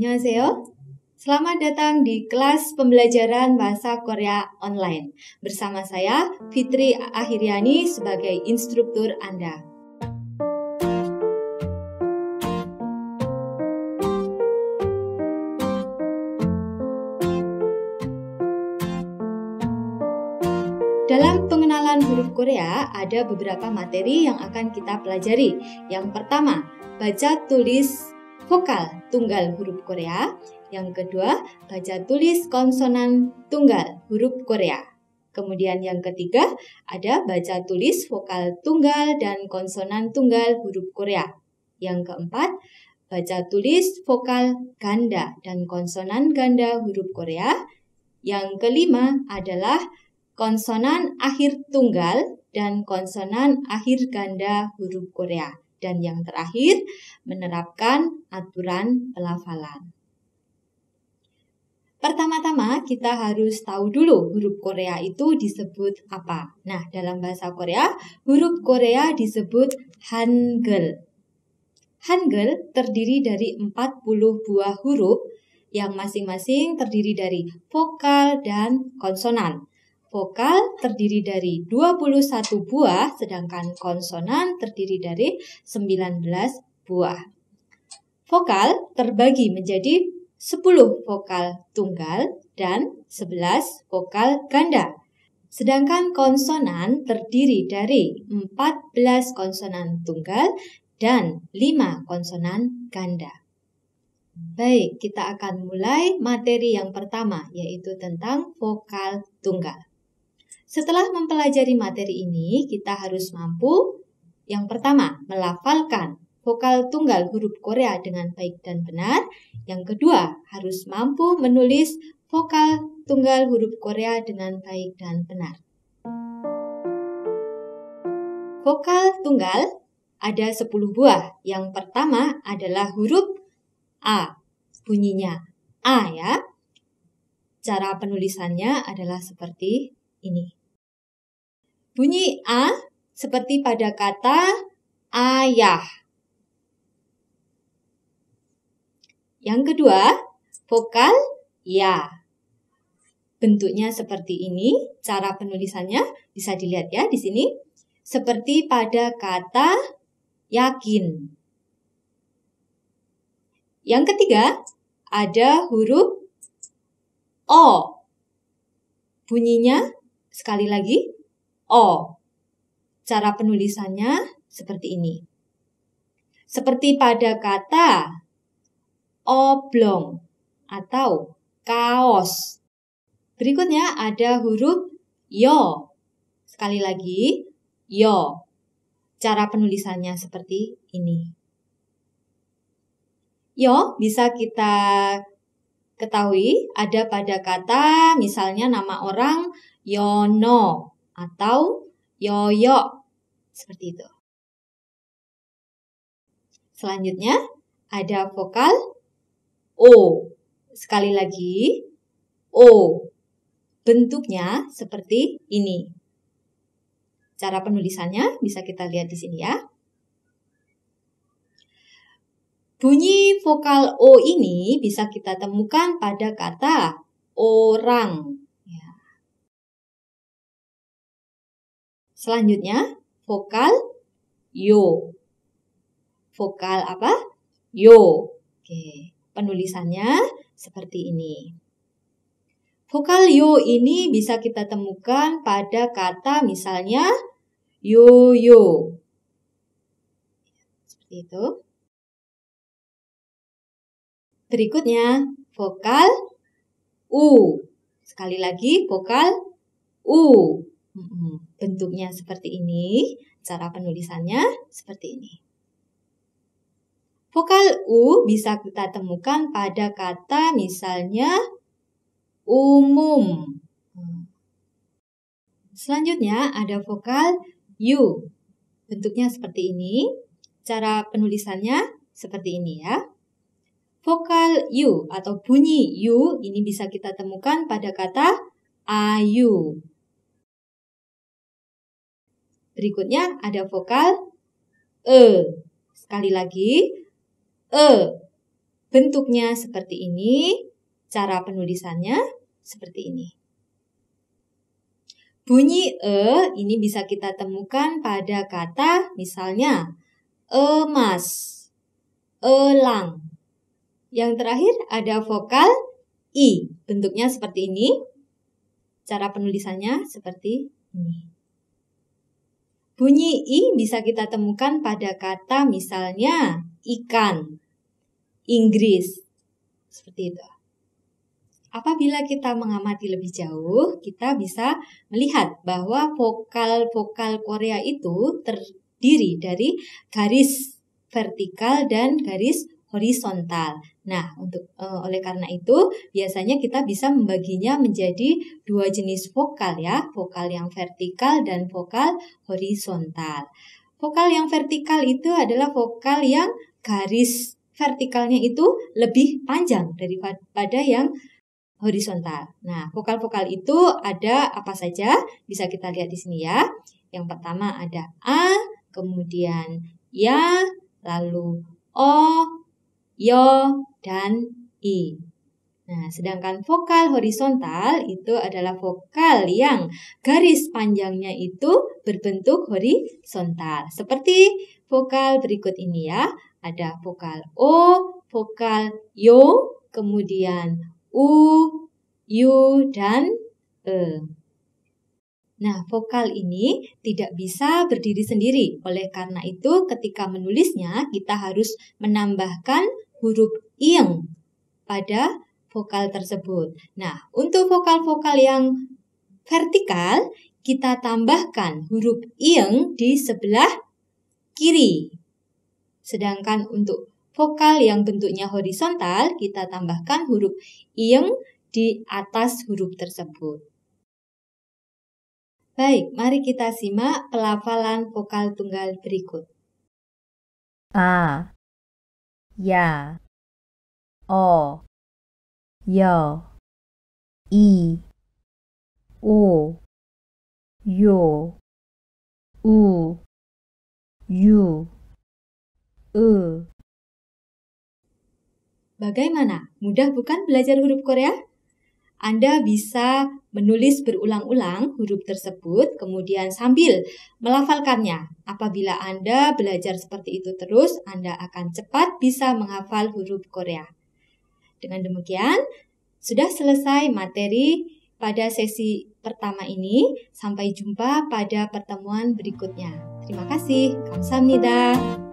Annyeonghaseyo. Selamat datang di kelas pembelajaran bahasa Korea online. Bersama saya Fitri Ahiriani sebagai instruktur Anda. Dalam pengenalan huruf Korea, ada beberapa materi yang akan kita pelajari. Yang pertama, baca tulis vokal tunggal huruf Korea. Yang kedua, baca tulis konsonan tunggal huruf Korea. Kemudian yang ketiga, ada baca tulis vokal tunggal dan konsonan tunggal huruf Korea. Yang keempat, baca tulis vokal ganda dan konsonan ganda huruf Korea. Yang kelima adalah konsonan akhir tunggal dan konsonan akhir ganda huruf Korea. Dan yang terakhir, menerapkan aturan pelafalan. Pertama-tama kita harus tahu dulu huruf Korea itu disebut apa. Nah, dalam bahasa Korea, huruf Korea disebut Hangul. Hangul terdiri dari 40 buah huruf yang masing-masing terdiri dari vokal dan konsonan. Vokal terdiri dari 21 buah, sedangkan konsonan terdiri dari 19 buah. Vokal terbagi menjadi 10 vokal tunggal dan 11 vokal ganda. Sedangkan konsonan terdiri dari 14 konsonan tunggal dan 5 konsonan ganda. Baik, kita akan mulai materi yang pertama, yaitu tentang vokal tunggal. Setelah mempelajari materi ini, kita harus mampu yang pertama, melafalkan vokal tunggal huruf Korea dengan baik dan benar. Yang kedua, harus mampu menulis vokal tunggal huruf Korea dengan baik dan benar. Vokal tunggal ada 10 buah. Yang pertama adalah huruf A. Bunyinya A ya. Cara penulisannya adalah seperti ini. Bunyi A seperti pada kata ayah. Yang kedua, vokal ya. Bentuknya seperti ini, cara penulisannya bisa dilihat ya di sini. Seperti pada kata yakin. Yang ketiga, ada huruf O. Bunyinya sekali lagi O. Oh, cara penulisannya seperti ini. Seperti pada kata oblong atau kaos. Berikutnya ada huruf yo. Sekali lagi, yo. Cara penulisannya seperti ini. Yo bisa kita ketahui ada pada kata misalnya nama orang Yono atau yoyo. Seperti itu. Selanjutnya ada vokal O. Sekali lagi, O. Bentuknya seperti ini. Cara penulisannya bisa kita lihat di sini ya. Bunyi vokal O ini bisa kita temukan pada kata orang, Selanjutnya, vokal yo. Vokal apa? Yo. Oke, penulisannya seperti ini. Vokal yo ini bisa kita temukan pada kata misalnya yo-yo. Seperti itu. Berikutnya, vokal U. Sekali lagi, vokal U. Bentuknya seperti ini, cara penulisannya seperti ini. Vokal U bisa kita temukan pada kata misalnya umum. Selanjutnya ada vokal U. Bentuknya seperti ini. Cara penulisannya seperti ini ya. Vokal U atau bunyi U ini bisa kita temukan pada kata ayu. Berikutnya ada vokal e. Sekali lagi e. Bentuknya seperti ini, cara penulisannya seperti ini. Bunyi e ini bisa kita temukan pada kata misalnya emas, elang. Yang terakhir ada vokal i. Bentuknya seperti ini. Cara penulisannya seperti ini. Bunyi i bisa kita temukan pada kata misalnya ikan, Inggris, seperti itu. Apabila kita mengamati lebih jauh, kita bisa melihat bahwa vokal-vokal Korea itu terdiri dari garis vertikal dan garis horizontal. Nah, untuk e, oleh karena itu biasanya kita bisa membaginya menjadi dua jenis vokal ya, vokal yang vertikal dan vokal horizontal. Vokal yang vertikal itu adalah vokal yang garis vertikalnya itu lebih panjang daripada yang horizontal. Nah, vokal-vokal itu ada apa saja? Bisa kita lihat di sini ya. Yang pertama ada a, kemudian ya, lalu o, yo, dan i. Nah, sedangkan vokal horizontal itu adalah vokal yang garis panjangnya itu berbentuk horizontal. Seperti vokal berikut ini ya. Ada vokal O, vokal yo, kemudian U, U, dan E. Nah, vokal ini tidak bisa berdiri sendiri. Oleh karena itu, ketika menulisnya, kita harus menambahkan huruf ing pada vokal tersebut. Nah, untuk vokal-vokal yang vertikal, kita tambahkan huruf ing di sebelah kiri. Sedangkan untuk vokal yang bentuknya horizontal, kita tambahkan huruf ing di atas huruf tersebut. Baik, mari kita simak pelafalan vokal tunggal berikut. A ya o yo i 오, yo u yu e Bagaimana? Mudah bukan belajar huruf Korea? Anda bisa menulis berulang-ulang huruf tersebut, kemudian sambil melafalkannya. Apabila Anda belajar seperti itu terus, Anda akan cepat bisa menghafal huruf Korea. Dengan demikian, sudah selesai materi pada sesi pertama ini. Sampai jumpa pada pertemuan berikutnya. Terima kasih. Kamsahamnida.